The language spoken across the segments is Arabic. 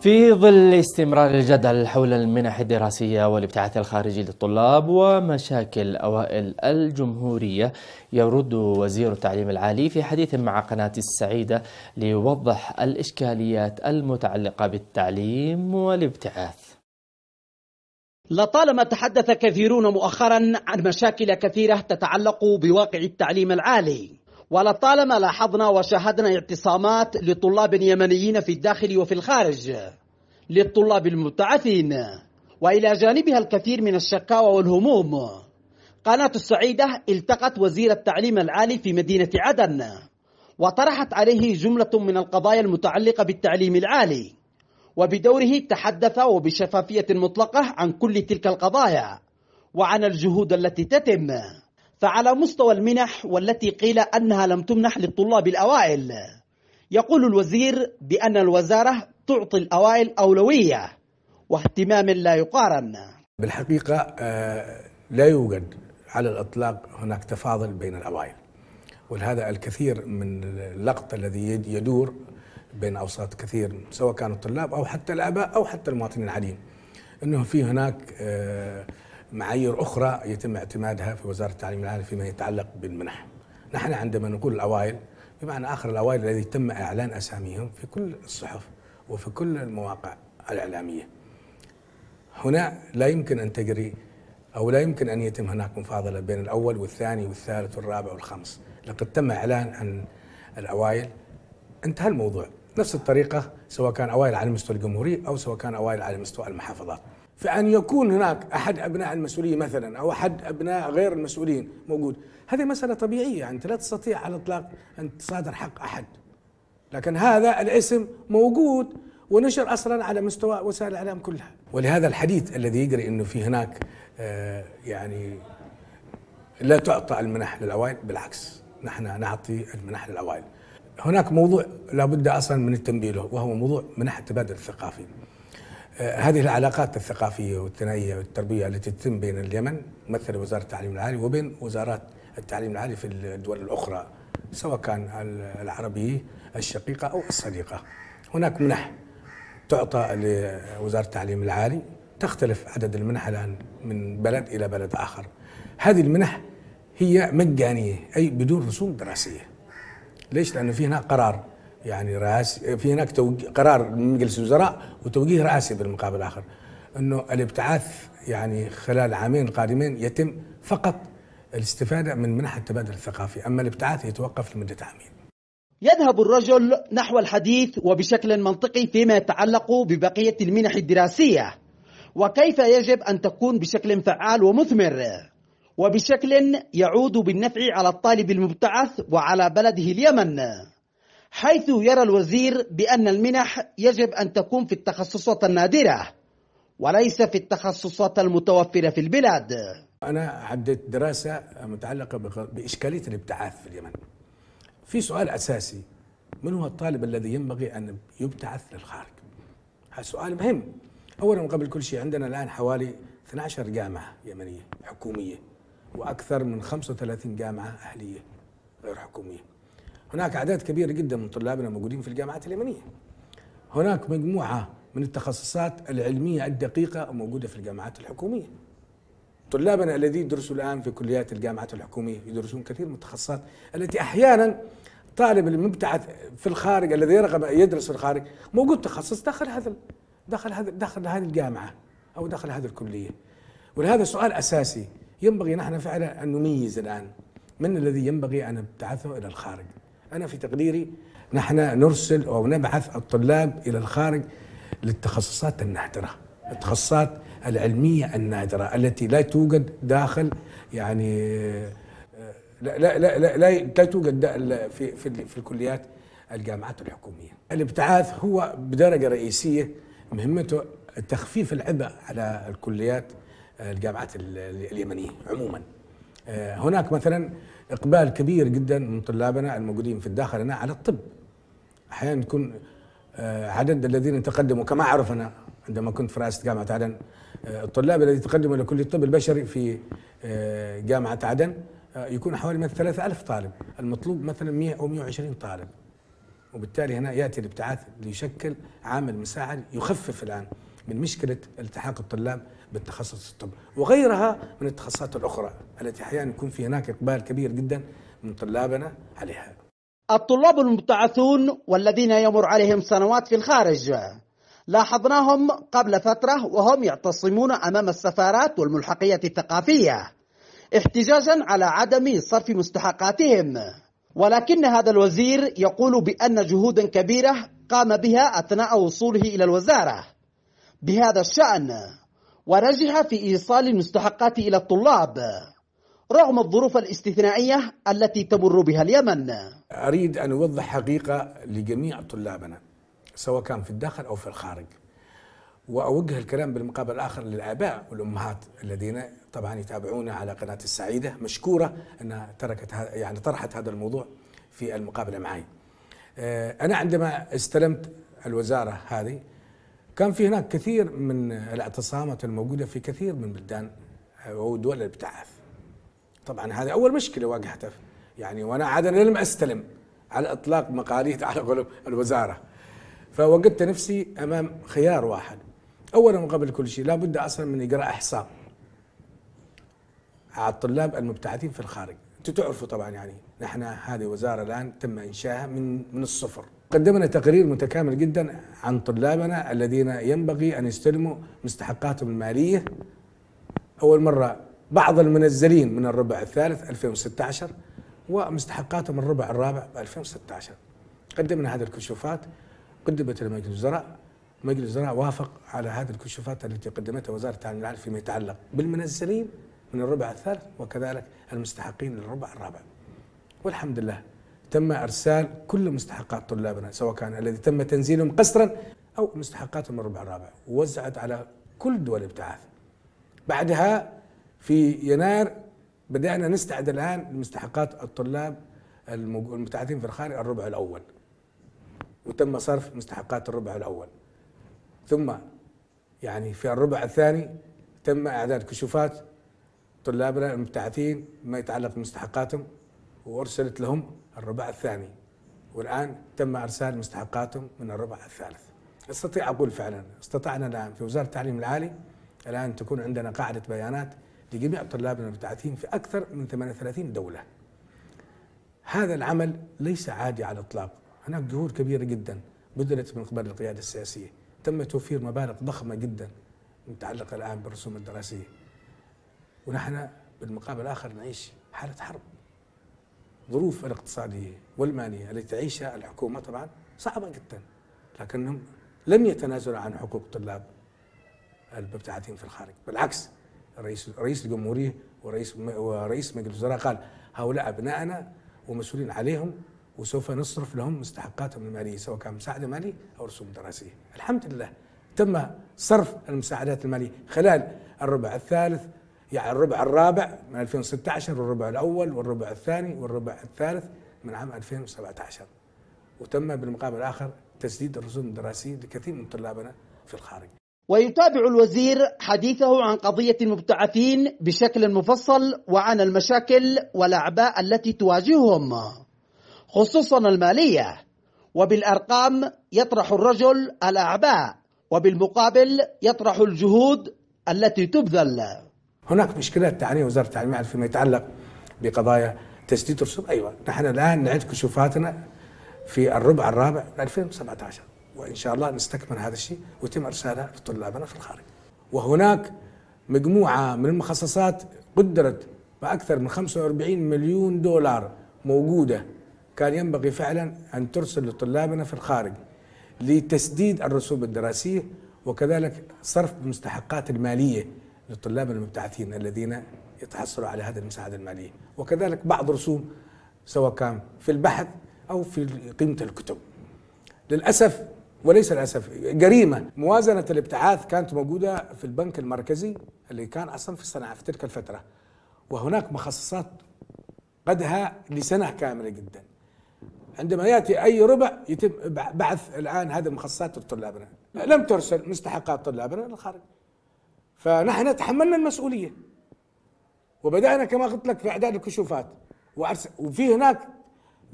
في ظل استمرار الجدل حول المنح الدراسية والابتعاث الخارجي للطلاب ومشاكل أوائل الجمهورية يرد وزير التعليم العالي في حديث مع قناة السعيدة ليوضح الإشكاليات المتعلقة بالتعليم والابتعاث لطالما تحدث كثيرون مؤخرا عن مشاكل كثيرة تتعلق بواقع التعليم العالي ولطالما لاحظنا وشاهدنا اعتصامات لطلاب يمنيين في الداخل وفي الخارج للطلاب المبتعثين والى جانبها الكثير من الشكاوى والهموم قناه السعيده التقت وزير التعليم العالي في مدينه عدن وطرحت عليه جمله من القضايا المتعلقه بالتعليم العالي وبدوره تحدث وبشفافيه مطلقه عن كل تلك القضايا وعن الجهود التي تتم فعلى مستوى المنح والتي قيل أنها لم تمنح للطلاب الأوائل يقول الوزير بأن الوزارة تعطي الأوائل أولوية واهتمام لا يقارن بالحقيقة آه، لا يوجد على الإطلاق هناك تفاضل بين الأوائل ولهذا الكثير من اللقط الذي يدور بين أوساط كثير سواء كانوا الطلاب أو حتى الآباء أو حتى المواطنين العاديين أنه في هناك آه، معايير أخرى يتم اعتمادها في وزارة التعليم العالي فيما يتعلق بالمنح نحن عندما نقول الأوائل بمعنى آخر الأوائل الذي تم إعلان أساميهم في كل الصحف وفي كل المواقع الإعلامية هنا لا يمكن أن تجري أو لا يمكن أن يتم هناك مفاضلة بين الأول والثاني والثالث والرابع والخامس لقد تم إعلان عن الأوائل انتهى الموضوع نفس الطريقة سواء كان أوائل على مستوى الجمهورية أو سواء كان أوائل على مستوى المحافظات فأن يكون هناك أحد أبناء المسؤوليه مثلا أو أحد أبناء غير المسؤولين موجود هذه مسألة طبيعية أنت لا تستطيع على الإطلاق أن تصادر حق أحد لكن هذا الاسم موجود ونشر أصلا على مستوى وسائل الإعلام كلها ولهذا الحديث الذي يجري أنه في هناك آه، يعني لا تعطى المنح للأوائل بالعكس نحن نعطي المنح للأوائل هناك موضوع لابد أصلا من التنبيه له وهو موضوع منح التبادل الثقافي آه، هذه العلاقات الثقافية والثنائية والتربية التي تتم بين اليمن مثل وزارة التعليم العالي وبين وزارات التعليم العالي في الدول الأخرى سواء كان العربية الشقيقة أو الصديقة هناك منح تعطى لوزارة التعليم العالي تختلف عدد المنح الآن من بلد إلى بلد آخر هذه المنح هي مجانية أي بدون رسوم دراسية ليش؟ لأنه في هنا قرار يعني رئاسي في هناك قرار من مجلس الوزراء وتوجيه رئاسي بالمقابل الاخر انه الابتعاث يعني خلال عامين قادمين يتم فقط الاستفاده من منح التبادل الثقافي، اما الابتعاث يتوقف لمده عامين. يذهب الرجل نحو الحديث وبشكل منطقي فيما يتعلق ببقيه المنح الدراسيه وكيف يجب ان تكون بشكل فعال ومثمر وبشكل يعود بالنفع على الطالب المبتعث وعلى بلده اليمن. حيث يرى الوزير بأن المنح يجب أن تكون في التخصصات النادرة وليس في التخصصات المتوفرة في البلاد أنا عديت دراسة متعلقة بإشكالية الابتعاث في اليمن في سؤال أساسي من هو الطالب الذي ينبغي أن يبتعث للخارج هذا سؤال مهم أولا قبل كل شيء عندنا الآن حوالي 12 جامعة يمنية حكومية وأكثر من 35 جامعة أهلية غير حكومية هناك أعداد كبيرة جدا من طلابنا موجودين في الجامعات اليمنية هناك مجموعة من التخصصات العلمية الدقيقة موجودة في الجامعات الحكومية طلابنا الذين يدرسوا الآن في كليات الجامعات الحكومية يدرسون كثير من التخصصات التي أحيانا طالب المبتعث في الخارج الذي يرغب أن يدرس في الخارج موجود تخصص داخل هذا داخل هذا داخل هذه الجامعة أو داخل هذه الكلية ولهذا سؤال أساسي ينبغي نحن فعلا أن نميز الآن من الذي ينبغي أن نبتعثه إلى الخارج أنا في تقديري نحن نرسل أو نبعث الطلاب إلى الخارج للتخصصات النادرة التخصصات العلمية النادرة التي لا توجد داخل يعني آه، لا لا لا لا, لا توجد في في في الكليات الجامعات الحكومية. الابتعاث هو بدرجة رئيسية مهمته تخفيف العبء على الكليات آه، الجامعات اليمنية عموما. آه، هناك مثلا اقبال كبير جدا من طلابنا الموجودين في الداخل هنا على الطب احيانا يكون آه، عدد الذين تقدموا كما اعرف انا عندما كنت في رئاسه جامعه عدن آه، الطلاب الذين تقدموا الى كليه الطب البشري في جامعه عدن يكون حوالي من 3000 طالب المطلوب مثلا 100 او 120 طالب وبالتالي هنا ياتي الابتعاث ليشكل عامل مساعد يخفف الان من مشكله التحاق الطلاب بالتخصص الطب وغيرها من التخصصات الاخرى التي احيانا يكون في هناك اقبال كبير جدا من طلابنا عليها. الطلاب المبتعثون والذين يمر عليهم سنوات في الخارج لاحظناهم قبل فتره وهم يعتصمون امام السفارات والملحقيه الثقافيه احتجاجا على عدم صرف مستحقاتهم ولكن هذا الوزير يقول بأن جهودا كبيرة قام بها أثناء وصوله إلى الوزارة بهذا الشأن ورجح في إيصال المستحقات إلى الطلاب رغم الظروف الاستثنائية التي تمر بها اليمن أريد أن أوضح حقيقة لجميع طلابنا سواء كان في الداخل أو في الخارج وأوجه الكلام بالمقابل الآخر للآباء والأمهات الذين طبعا يتابعونا على قناة السعيدة مشكورة أنها تركت يعني طرحت هذا الموضوع في المقابلة معي أه، أنا عندما استلمت الوزارة هذه كان في هناك كثير من الاعتصامات الموجوده في كثير من بلدان ودول الابتعاث طبعا هذه اول مشكله واجهتها يعني وانا عاده لم استلم على اطلاق مقاليد على قول الوزاره فوجدت نفسي امام خيار واحد اولا وقبل كل شيء لابد اصلا من اجراء احصاء على الطلاب المبتعثين في الخارج انتم تعرفوا طبعا يعني نحن هذه وزاره الان تم انشائها من من الصفر قدمنا تقرير متكامل جدا عن طلابنا الذين ينبغي ان يستلموا مستحقاتهم الماليه اول مره بعض المنزلين من الربع الثالث 2016 ومستحقاتهم الربع الرابع 2016 قدمنا هذه الكشوفات قدمت لمجلس الوزراء مجلس الوزراء وافق على هذه الكشوفات التي قدمتها وزاره التعليم العالي فيما يتعلق بالمنزلين من الربع الثالث وكذلك المستحقين للربع الرابع والحمد لله تم ارسال كل مستحقات طلابنا سواء كان الذي تم تنزيلهم قسرا او مستحقاتهم من الربع الرابع ووزعت على كل دول الابتعاث بعدها في يناير بدانا نستعد الان لمستحقات الطلاب المبتعثين في الخارج الربع الاول وتم صرف مستحقات الربع الاول ثم يعني في الربع الثاني تم اعداد كشوفات طلابنا المبتعثين ما يتعلق بمستحقاتهم وارسلت لهم الربع الثاني والان تم ارسال مستحقاتهم من الربع الثالث. استطيع اقول فعلا استطعنا الان في وزاره التعليم العالي الان تكون عندنا قاعده بيانات لجميع طلابنا المبتعثين في اكثر من 38 دوله. هذا العمل ليس عادي على الاطلاق، هناك جهود كبيره جدا بذلت من قبل القياده السياسيه، تم توفير مبالغ ضخمه جدا متعلقه الان بالرسوم الدراسيه. ونحن بالمقابل الاخر نعيش حاله حرب. الظروف الاقتصادية والمالية التي تعيشها الحكومة طبعا صعبة جدا لكنهم لم يتنازلوا عن حقوق طلاب المبتعثين في الخارج بالعكس رئيس رئيس الجمهورية ورئيس ورئيس مجلس الوزراء قال هؤلاء أبنائنا ومسؤولين عليهم وسوف نصرف لهم مستحقاتهم المالية سواء كان مساعدة مالية أو رسوم دراسية الحمد لله تم صرف المساعدات المالية خلال الربع الثالث يعني الربع الرابع من 2016 والربع الأول والربع الثاني والربع الثالث من عام 2017 وتم بالمقابل الآخر تسديد الرسوم الدراسية لكثير من طلابنا في الخارج ويتابع الوزير حديثه عن قضية المبتعثين بشكل مفصل وعن المشاكل والأعباء التي تواجههم خصوصا المالية وبالأرقام يطرح الرجل الأعباء وبالمقابل يطرح الجهود التي تبذل هناك مشكلات تعانيها وزاره التعليم فيما يتعلق بقضايا تسديد الرسوم ايوه نحن الان نعد كشوفاتنا في الربع الرابع من 2017 وان شاء الله نستكمل هذا الشيء ويتم ارسالها لطلابنا في الخارج. وهناك مجموعه من المخصصات قدرت باكثر من 45 مليون دولار موجوده كان ينبغي فعلا ان ترسل لطلابنا في الخارج لتسديد الرسوم الدراسيه وكذلك صرف المستحقات الماليه للطلاب المبتعثين الذين يتحصلوا على هذه المساعدة المالية وكذلك بعض رسوم سواء كان في البحث أو في قيمة الكتب للأسف وليس للأسف جريمة موازنة الابتعاث كانت موجودة في البنك المركزي اللي كان أصلا في الصناعة في تلك الفترة وهناك مخصصات قدها لسنة كاملة جدا عندما يأتي أي ربع يتم بعث الآن هذه المخصصات لطلابنا لم ترسل مستحقات طلابنا للخارج فنحن تحملنا المسؤوليه وبدانا كما قلت لك في اعداد الكشوفات وفي هناك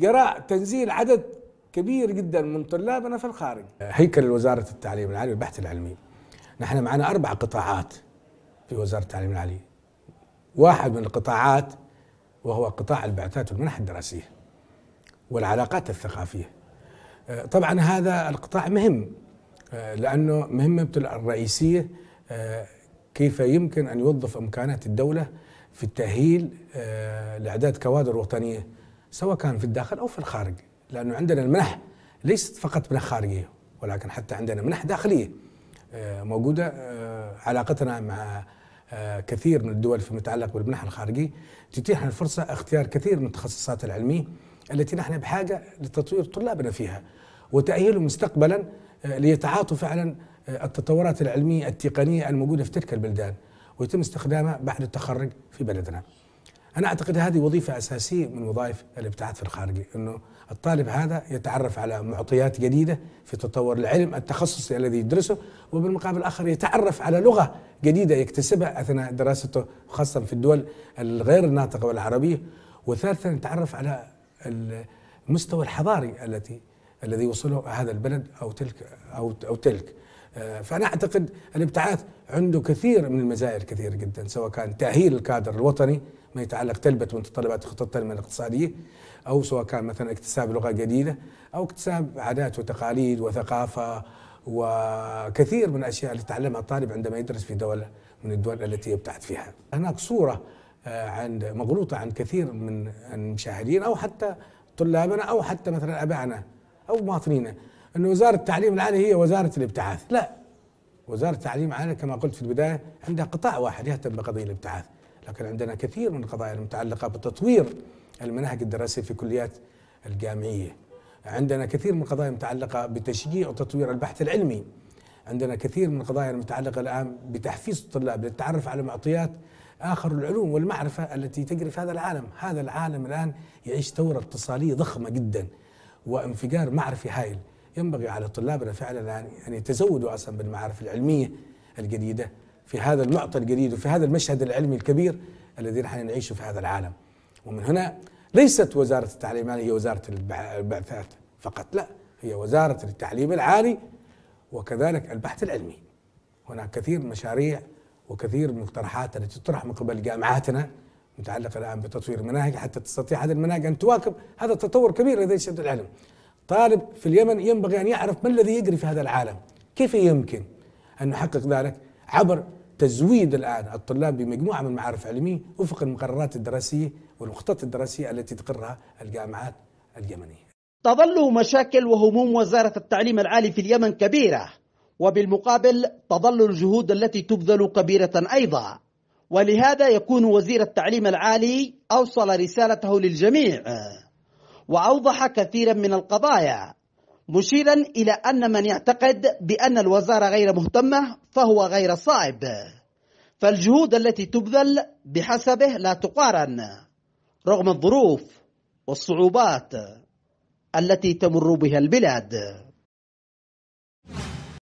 جراء تنزيل عدد كبير جدا من طلابنا في الخارج هيكل وزاره التعليم العالي والبحث العلمي نحن معنا اربع قطاعات في وزاره التعليم العالي واحد من القطاعات وهو قطاع البعثات والمنح الدراسيه والعلاقات الثقافيه آه، طبعا هذا القطاع مهم آه، لانه مهمته الرئيسيه آه، كيف يمكن أن يوظف إمكانات الدولة في التأهيل آه، لإعداد كوادر وطنية سواء كان في الداخل أو في الخارج لأنه عندنا المنح ليست فقط منح خارجية ولكن حتى عندنا منح داخلية آه، موجودة آه، علاقتنا مع كثير من الدول فيما يتعلق بالمنح الخارجي تتيح لنا الفرصة اختيار كثير من التخصصات العلمية التي نحن بحاجة لتطوير طلابنا فيها وتأهيلهم مستقبلا ليتعاطوا فعلا التطورات العلمية التقنية الموجودة في تلك البلدان ويتم استخدامها بعد التخرج في بلدنا أنا أعتقد هذه وظيفة أساسية من وظائف الابتعاث الخارجي أنه الطالب هذا يتعرف على معطيات جديدة في تطور العلم التخصصي الذي يدرسه وبالمقابل الآخر يتعرف على لغة جديدة يكتسبها أثناء دراسته خاصة في الدول الغير الناطقة والعربية وثالثا يتعرف على المستوى الحضاري التي الذي وصله هذا البلد أو تلك أو, أو تلك فانا اعتقد الابتعاث عنده كثير من المزايا الكثيره جدا سواء كان تاهيل الكادر الوطني ما يتعلق تلبت متطلبات خطط التنميه الاقتصاديه او سواء كان مثلا اكتساب لغه جديده او اكتساب عادات وتقاليد وثقافه وكثير من الاشياء اللي يتعلمها الطالب عندما يدرس في دوله من الدول التي يبتعث فيها. هناك صوره آه، عند مغلوطه عن كثير من المشاهدين او حتى طلابنا او حتى مثلا ابائنا او مواطنينا أن وزارة التعليم العالي هي وزارة الابتعاث لا وزارة التعليم العالي كما قلت في البداية عندها قطاع واحد يهتم بقضية الابتعاث لكن عندنا كثير من القضايا المتعلقة بتطوير المناهج الدراسية في كليات الجامعية عندنا كثير من القضايا المتعلقة بتشجيع وتطوير البحث العلمي عندنا كثير من القضايا المتعلقة الآن بتحفيز الطلاب للتعرف على معطيات آخر العلوم والمعرفة التي تجري في هذا العالم هذا العالم الآن يعيش ثورة اقتصادية ضخمة جدا وانفجار معرفي هائل ينبغي على طلابنا فعلا أن يتزودوا أصلا بالمعارف العلمية الجديدة في هذا المعطى الجديد وفي هذا المشهد العلمي الكبير الذي نحن نعيشه في هذا العالم ومن هنا ليست وزارة التعليم العالي هي وزارة البعثات فقط لا هي وزارة التعليم العالي وكذلك البحث العلمي هناك كثير من المشاريع وكثير من المقترحات التي تطرح من قبل جامعاتنا متعلقة الآن بتطوير المناهج حتى تستطيع هذه المناهج أن تواكب هذا التطور الكبير الذي شهادة العلم طالب في اليمن ينبغي أن يعرف ما الذي يجري في هذا العالم كيف يمكن أن نحقق ذلك عبر تزويد الآن الطلاب بمجموعة من المعارف العلمية وفق المقررات الدراسية والمخطط الدراسية التي تقرها الجامعات اليمنية تظل مشاكل وهموم وزارة التعليم العالي في اليمن كبيرة وبالمقابل تظل الجهود التي تبذل كبيرة أيضا ولهذا يكون وزير التعليم العالي أوصل رسالته للجميع وأوضح كثيرا من القضايا مشيرا إلى أن من يعتقد بأن الوزارة غير مهتمة فهو غير صائب فالجهود التي تبذل بحسبه لا تقارن رغم الظروف والصعوبات التي تمر بها البلاد